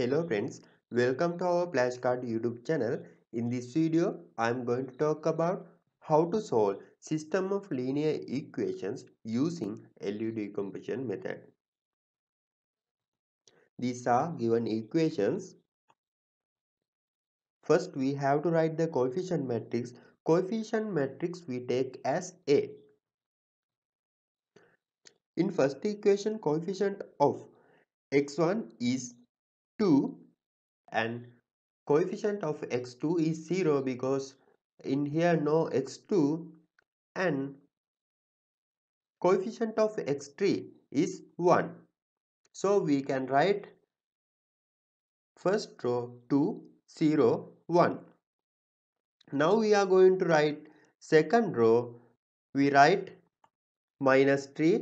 Hello friends, welcome to our flashcard YouTube channel. In this video, I am going to talk about how to solve system of linear equations using LU decomposition method. These are given equations. First, we have to write the coefficient matrix. Coefficient matrix we take as A. In first equation, coefficient of x1 is 2 and coefficient of x2 is 0 because in here no x2 and coefficient of x3 is 1 so we can write first row 2 0 1 now we are going to write second row we write minus 3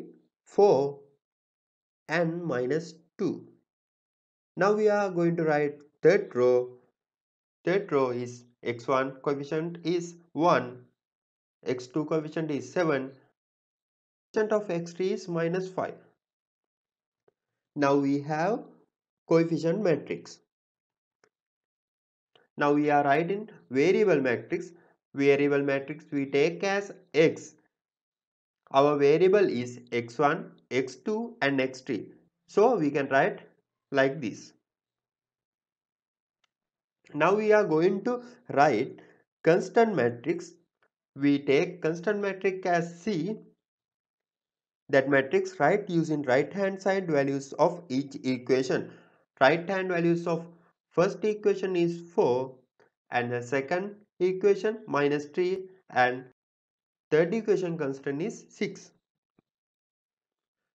4 and minus 2 now we are going to write third row third row is x1 coefficient is 1 x2 coefficient is 7 coefficient of x3 is minus 5 now we have coefficient matrix now we are writing variable matrix variable matrix we take as x our variable is x1 x2 and x3 so we can write like this. Now we are going to write constant matrix. We take constant matrix as C. That matrix right using right hand side values of each equation. Right hand values of first equation is 4 and the second equation minus 3 and third equation constant is 6.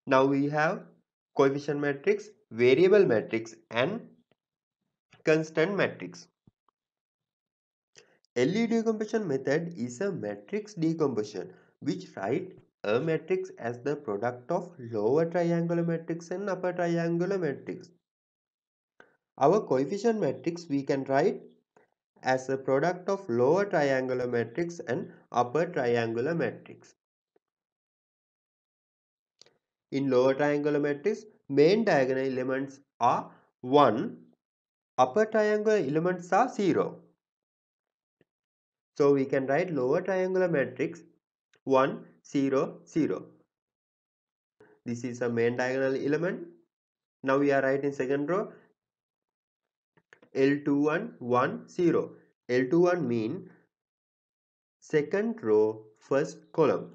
Now we have coefficient matrix variable matrix and constant matrix. LE decomposition method is a matrix decomposition which write a matrix as the product of lower triangular matrix and upper triangular matrix. Our coefficient matrix we can write as a product of lower triangular matrix and upper triangular matrix in lower triangular matrix, main diagonal elements are 1, upper triangular elements are 0. So we can write lower triangular matrix 1, 0, 0. This is a main diagonal element. Now we are writing second row L21, 1, 0. L21 mean second row first column.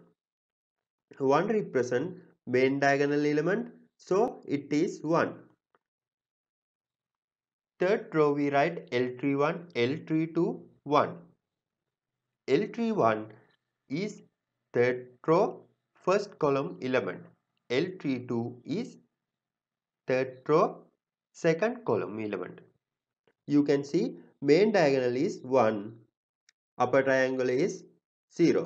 1 represent main diagonal element so it is 1 third row we write l31 l32 1 l31 is third row first column element l32 is third row second column element you can see main diagonal is 1 upper triangle is 0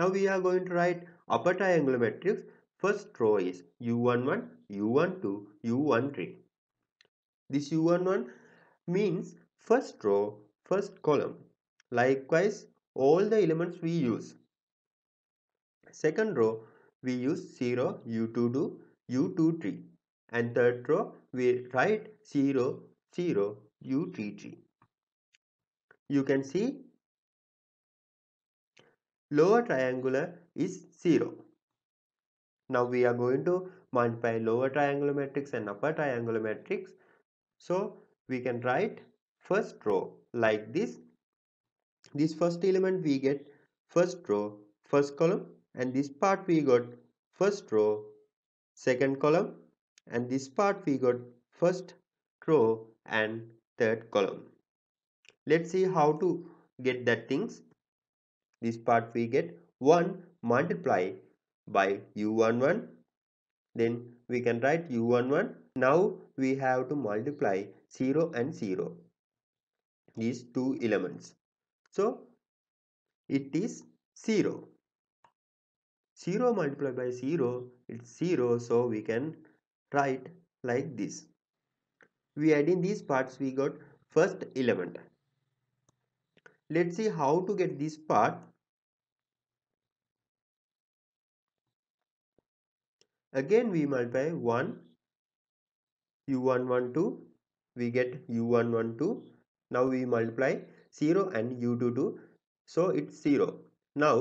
now we are going to write upper triangular matrix first row is u11 u12 u13 this u11 means first row first column likewise all the elements we use second row we use 0 u22 u23 and third row we write 0 0 u33 you can see lower triangular is 0. Now we are going to multiply lower triangular matrix and upper triangular matrix. So we can write first row like this. This first element we get first row, first column and this part we got first row, second column and this part we got first row and third column. Let's see how to get that things. This part we get 1 multiply by u11 then we can write u11 now we have to multiply 0 and 0 these two elements so it is 0 0 multiplied by 0 it's 0 so we can write like this we add in these parts we got first element let's see how to get this part again we multiply 1 u112 we get u112 now we multiply 0 and u22 so it's 0 now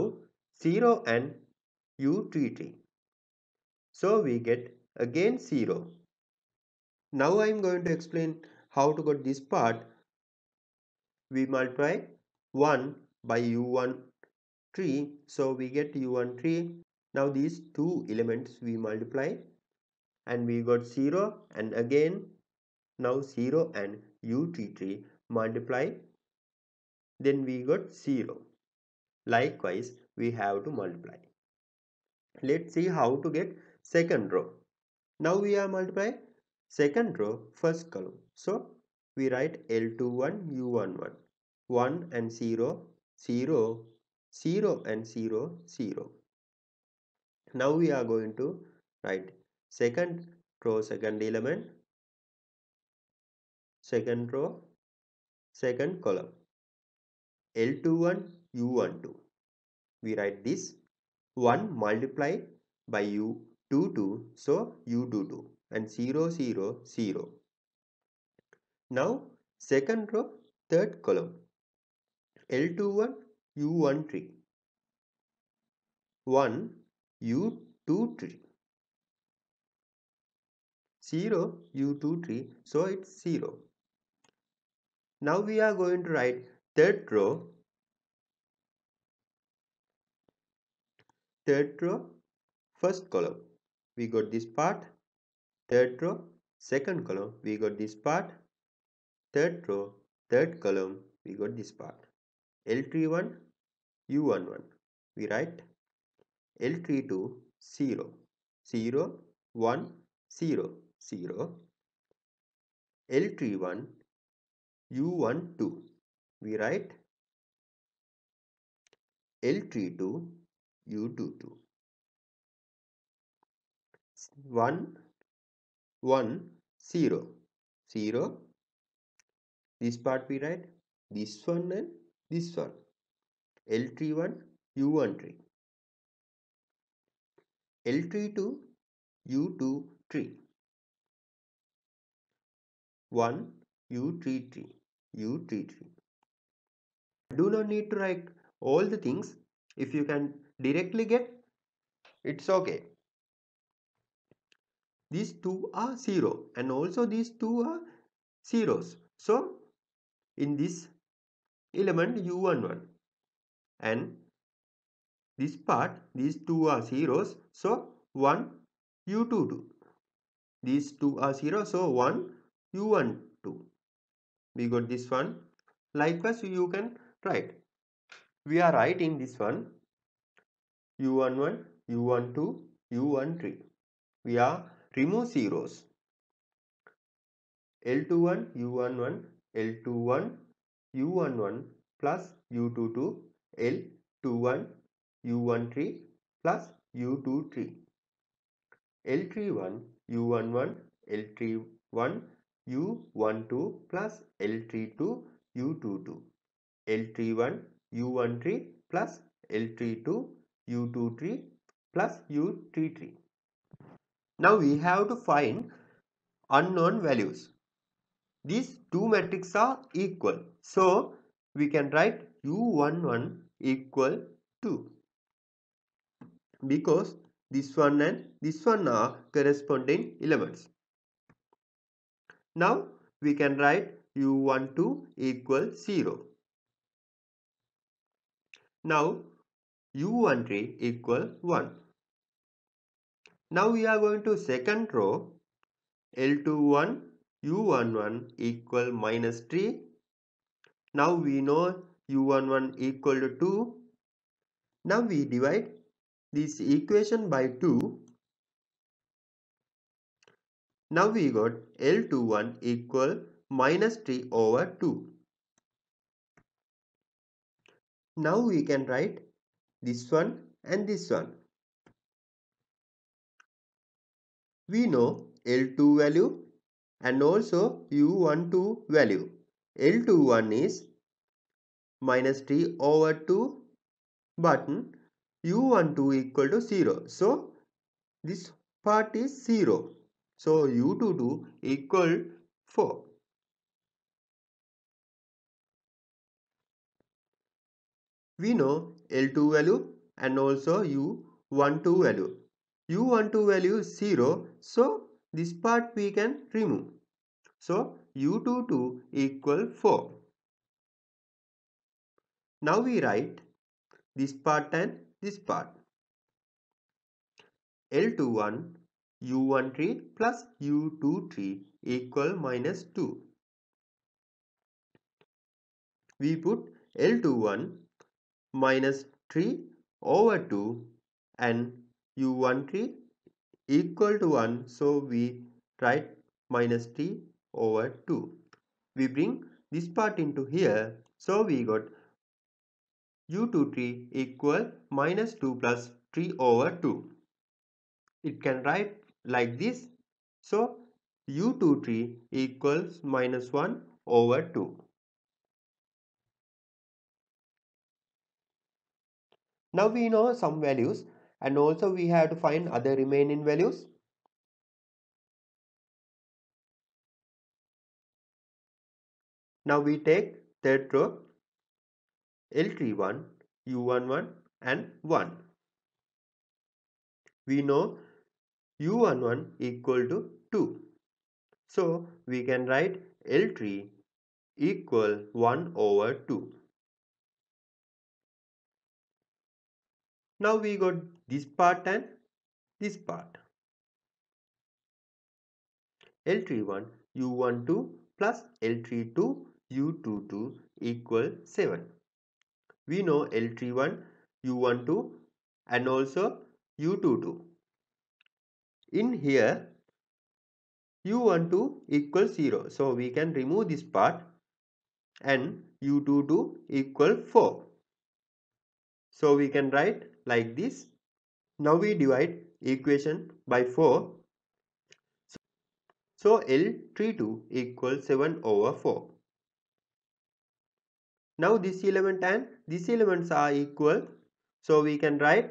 0 and u33 so we get again 0 now i am going to explain how to get this part we multiply 1 by u1 3 so we get u1 3 now these two elements we multiply and we got 0 and again now 0 and utt multiply then we got 0 likewise we have to multiply let's see how to get second row now we are multiply second row first column so we write l21 u11 1 and 0 0 0 and 0 0 now we are going to write second row second element second row second column L21 U12 we write this 1 multiplied by U22 so U22 and 0 0 0 now second row third column L21 U13 1 U2 tree. 0 U2 tree so it's 0. Now we are going to write third row third row first column we got this part third row second column we got this part third row third column we got this part l three one u one one. we write L3 to 0, 0, 1, 0, 0. l one u 2. We write l two U22. 2 one 1, 0, 0. This part we write this one and this one. l one u one three L3 to U2 tree. 1 U3 tree, U3 tree. Do not need to write all the things. If you can directly get, it's okay. These two are 0 and also these two are zeros. So, in this element U11 and this part these two are zeros so 1 u22 these two are zero so 1 u12 we got this one likewise you can write we are writing this one u11 u12 u13 we are remove zeros l21 u11 l21 u11 plus u22 l21 U1 tree plus U2 tree. l one U11, l one U12 plus l two U22. l one u one three plus l two u two three plus u three three. Now we have to find unknown values. These two matrices are equal. So we can write U11 equal to because this one and this one are corresponding elements. Now we can write u12 equal 0. Now u13 equal 1. Now we are going to second row L21 u11 equal minus 3. Now we know u11 equal to 2. Now we divide this equation by 2 now we got L21 equal minus 3 over 2 now we can write this one and this one we know L2 value and also U12 value L21 is minus 3 over 2 button u12 equal to 0. So this part is 0. So u22 equal 4. We know L2 value and also u12 value. u12 value is 0. So this part we can remove. So u22 equal 4. Now we write this part and this part L21 u one three plus u two three equal minus 2. We put L21 minus 3 over 2 and u one three equal to 1 so we write minus 3 over 2. We bring this part into here so we got u23 equal minus 2 plus 3 over 2. It can write like this. So u23 equals minus 1 over 2. Now we know some values and also we have to find other remaining values. Now we take third row L31, U11 and 1. We know U11 equal to 2. So we can write L3 equal 1 over 2. Now we got this part and this part. L31 U12 plus L32 U22 equal 7 we know L31, U12 and also U22. In here, U12 equals 0. So we can remove this part and U22 equals 4. So we can write like this. Now we divide equation by 4. So L32 equals 7 over 4. Now this element and these elements are equal so we can write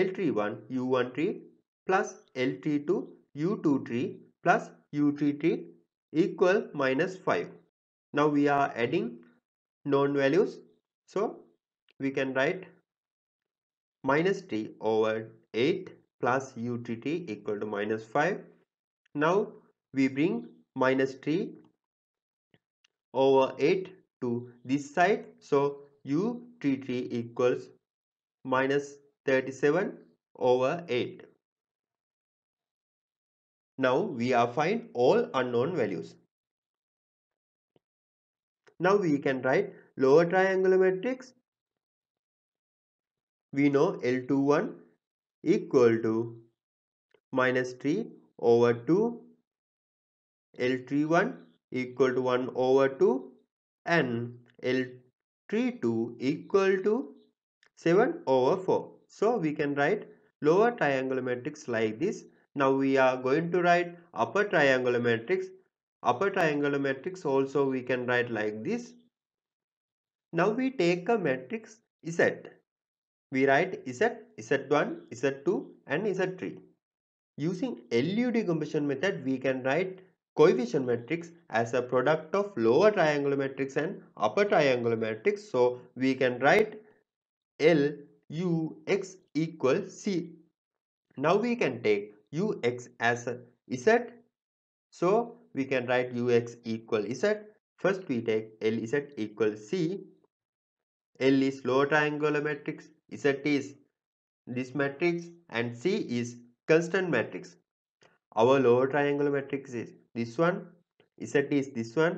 L31 U13 plus L32 U23 plus U33 equal minus 5 now we are adding known values so we can write minus 3 over 8 plus u 3 equal to minus 5 now we bring minus 3 over 8 to this side. So u33 equals minus 37 over 8. Now we are find all unknown values. Now we can write lower triangular matrix. We know L21 equal to minus 3 over 2. L31 equal to 1 over 2 and L32 equal to 7 over 4. So we can write lower triangular matrix like this. Now we are going to write upper triangular matrix. Upper triangular matrix also we can write like this. Now we take a matrix Z. We write Z, Z1, Z2 and Z3. Using LU decomposition method we can write coefficient matrix as a product of lower triangular matrix and upper triangular matrix. So we can write L U X equal C. Now we can take U X as a Z. So we can write U X equal Z. First we take L Z equal C. L is lower triangular matrix, Z is this matrix and C is constant matrix. Our lower triangular matrix is this one z is this one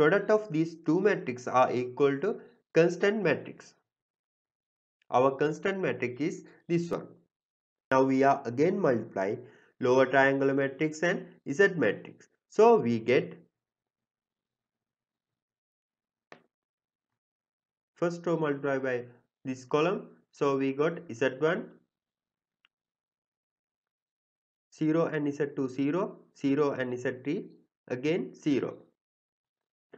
product of these two matrices are equal to constant matrix our constant matrix is this one now we are again multiply lower triangular matrix and z matrix so we get first row multiply by this column so we got z1 0 and is set to 0, 0 and is set 3, again 0.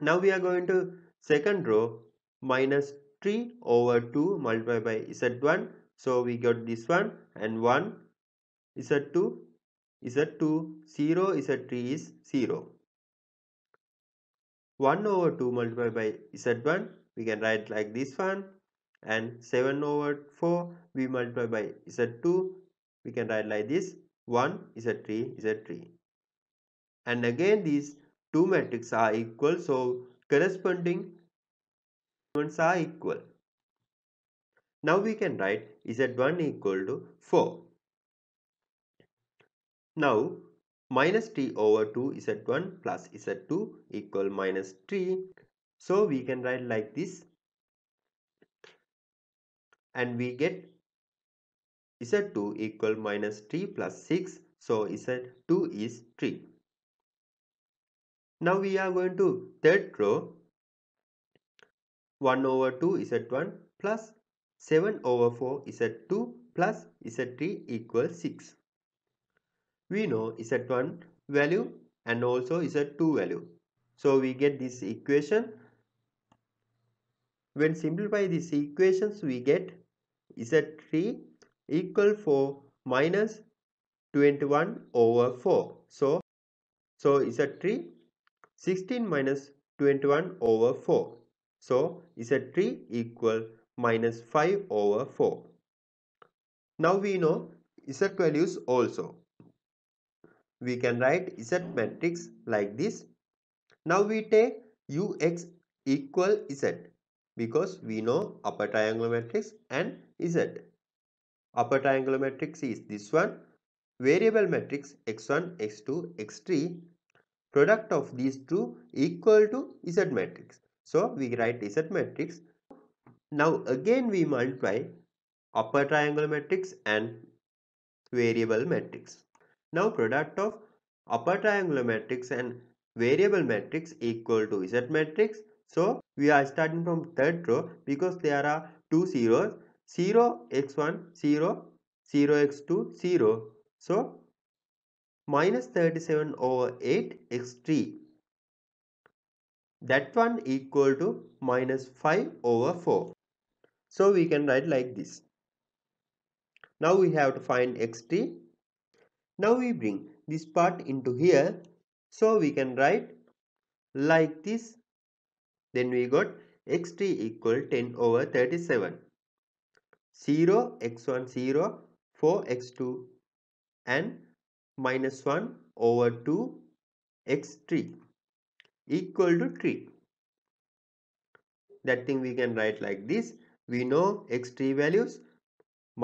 Now we are going to second row minus 3 over 2 multiplied by z1. So we got this one and 1 is z2 z2 0 a 3 is 0. 1 over 2 multiplied by z1 we can write like this one and 7 over 4 we multiply by z2 we can write like this 1 is a tree is a tree. And again these two matrices are equal so corresponding elements are equal. Now we can write Z1 equal to 4. Now minus 3 over 2 Z1 plus Z2 equal minus 3. So we can write like this and we get z2 equal minus 3 plus 6 so z2 is 3 now we are going to third row 1 over 2 z1 plus 7 over 4 z2 plus z3 equals 6 we know z1 value and also z2 value so we get this equation when simplify these equations we get z3 equal 4 minus 21 over 4. So, so is a tree 16 minus 21 over 4. So is a three equal minus 5 over 4. Now we know Z values also. We can write Z matrix like this. Now we take Ux equal Z because we know upper triangular matrix and Z upper triangular matrix is this one variable matrix x1 x2 x3 product of these two equal to z matrix so we write z matrix now again we multiply upper triangular matrix and variable matrix now product of upper triangular matrix and variable matrix equal to z matrix so we are starting from third row because there are two zeros 0, x1, 0, 0, x2, 0. So, minus 37 over 8 x3. That one equal to minus 5 over 4. So, we can write like this. Now, we have to find x3. Now, we bring this part into here. So, we can write like this. Then we got x3 equal 10 over 37. 0 x1 0 4 x2 and minus 1 over 2 x3 equal to 3 that thing we can write like this we know x3 values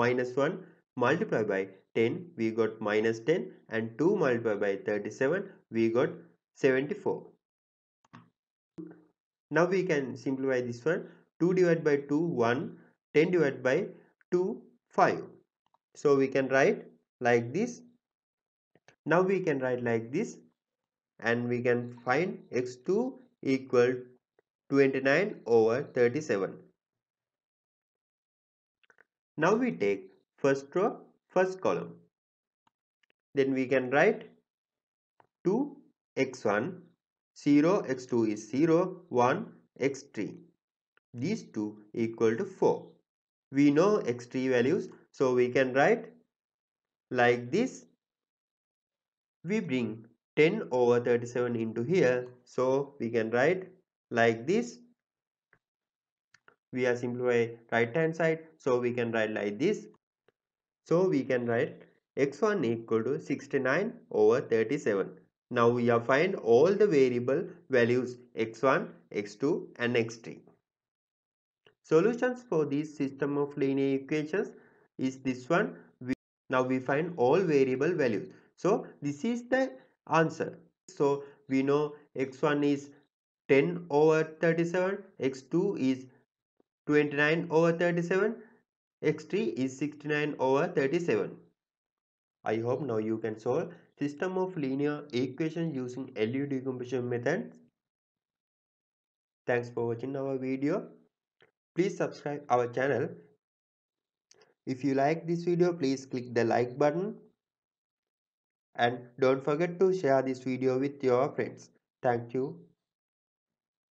minus 1 multiplied by 10 we got minus 10 and 2 multiplied by 37 we got 74 now we can simplify this one 2 divided by 2 1 10 divided by to 5 so we can write like this now we can write like this and we can find x2 equal 29 over 37 now we take first row first column then we can write 2 x1 0 x2 is 0 1 x3 these two equal to 4 we know x3 values so we can write like this we bring 10 over 37 into here so we can write like this we are simplify right hand side so we can write like this so we can write x1 equal to 69 over 37 now we have find all the variable values x1 x2 and x3 Solutions for this system of linear equations is this one. We, now we find all variable values. So this is the answer. So we know x1 is 10 over 37, x2 is 29 over 37, x3 is 69 over 37. I hope now you can solve system of linear equations using LU decomposition method. Thanks for watching our video. Please subscribe our channel. If you like this video, please click the like button. And don't forget to share this video with your friends. Thank you.